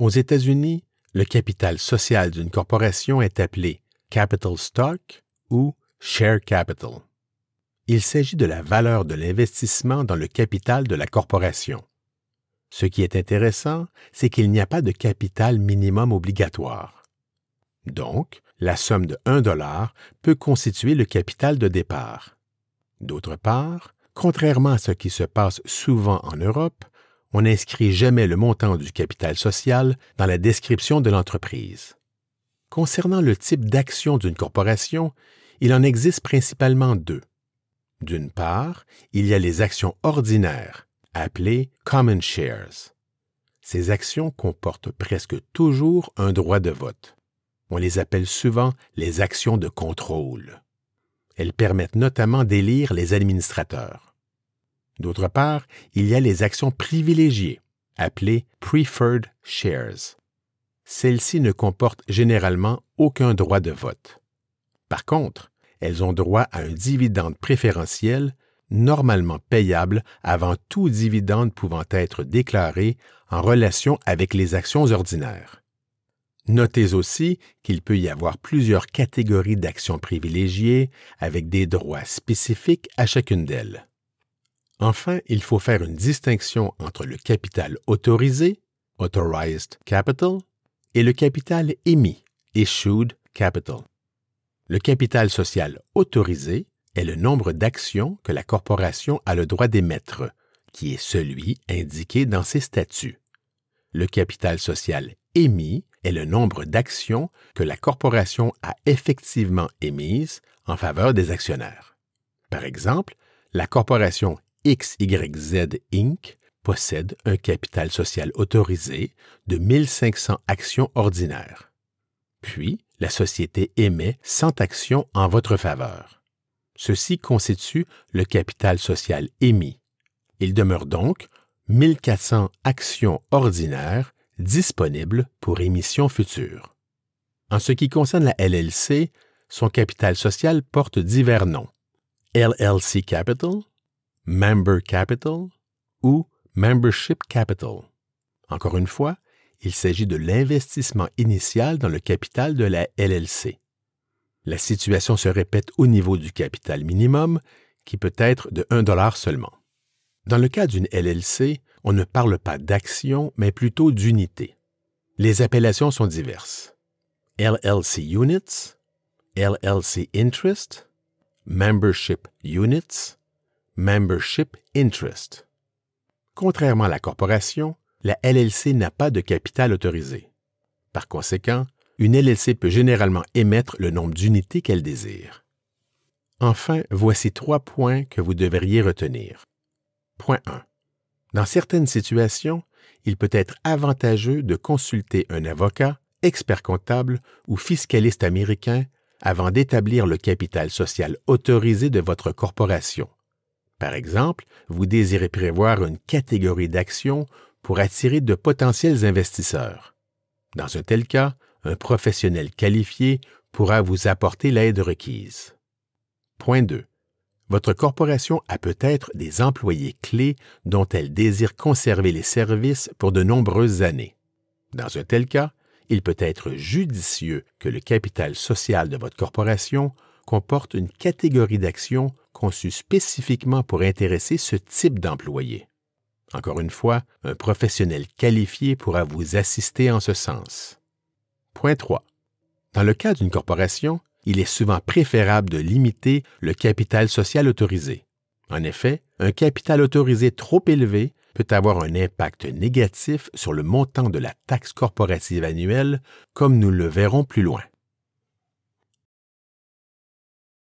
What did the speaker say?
Aux États-Unis, le capital social d'une corporation est appelé capital stock ou share capital. Il s'agit de la valeur de l'investissement dans le capital de la corporation. Ce qui est intéressant, c'est qu'il n'y a pas de capital minimum obligatoire. Donc, la somme de 1 dollar peut constituer le capital de départ. D'autre part, contrairement à ce qui se passe souvent en Europe, on n'inscrit jamais le montant du capital social dans la description de l'entreprise. Concernant le type d'action d'une corporation, il en existe principalement deux. D'une part, il y a les actions ordinaires, appelées common shares. Ces actions comportent presque toujours un droit de vote. On les appelle souvent les actions de contrôle. Elles permettent notamment d'élire les administrateurs. D'autre part, il y a les actions privilégiées, appelées Preferred Shares. Celles-ci ne comportent généralement aucun droit de vote. Par contre, elles ont droit à un dividende préférentiel normalement payable avant tout dividende pouvant être déclaré en relation avec les actions ordinaires. Notez aussi qu'il peut y avoir plusieurs catégories d'actions privilégiées avec des droits spécifiques à chacune d'elles. Enfin, il faut faire une distinction entre le capital autorisé, authorized capital, et le capital émis, issued capital. Le capital social autorisé est le nombre d'actions que la corporation a le droit d'émettre, qui est celui indiqué dans ses statuts. Le capital social émis est le nombre d'actions que la corporation a effectivement émises en faveur des actionnaires. Par exemple, la corporation XYZ Inc. possède un capital social autorisé de 1500 actions ordinaires. Puis, la société émet 100 actions en votre faveur. Ceci constitue le capital social émis. Il demeure donc 1400 actions ordinaires disponibles pour émissions futures. En ce qui concerne la LLC, son capital social porte divers noms. LLC Capital, Member Capital ou Membership Capital. Encore une fois, il s'agit de l'investissement initial dans le capital de la LLC. La situation se répète au niveau du capital minimum, qui peut être de 1 dollar seulement. Dans le cas d'une LLC, on ne parle pas d'action, mais plutôt d'unité. Les appellations sont diverses. LLC Units, LLC Interest, Membership Units, Membership Interest. Contrairement à la corporation, la LLC n'a pas de capital autorisé. Par conséquent, une LLC peut généralement émettre le nombre d'unités qu'elle désire. Enfin, voici trois points que vous devriez retenir. Point 1. Dans certaines situations, il peut être avantageux de consulter un avocat, expert comptable ou fiscaliste américain avant d'établir le capital social autorisé de votre corporation par exemple, vous désirez prévoir une catégorie d'actions pour attirer de potentiels investisseurs. Dans un tel cas, un professionnel qualifié pourra vous apporter l'aide requise. Point 2. Votre corporation a peut-être des employés clés dont elle désire conserver les services pour de nombreuses années. Dans un tel cas, il peut être judicieux que le capital social de votre corporation comporte une catégorie d'actions conçu spécifiquement pour intéresser ce type d'employé. Encore une fois, un professionnel qualifié pourra vous assister en ce sens. Point 3. Dans le cas d'une corporation, il est souvent préférable de limiter le capital social autorisé. En effet, un capital autorisé trop élevé peut avoir un impact négatif sur le montant de la taxe corporative annuelle, comme nous le verrons plus loin.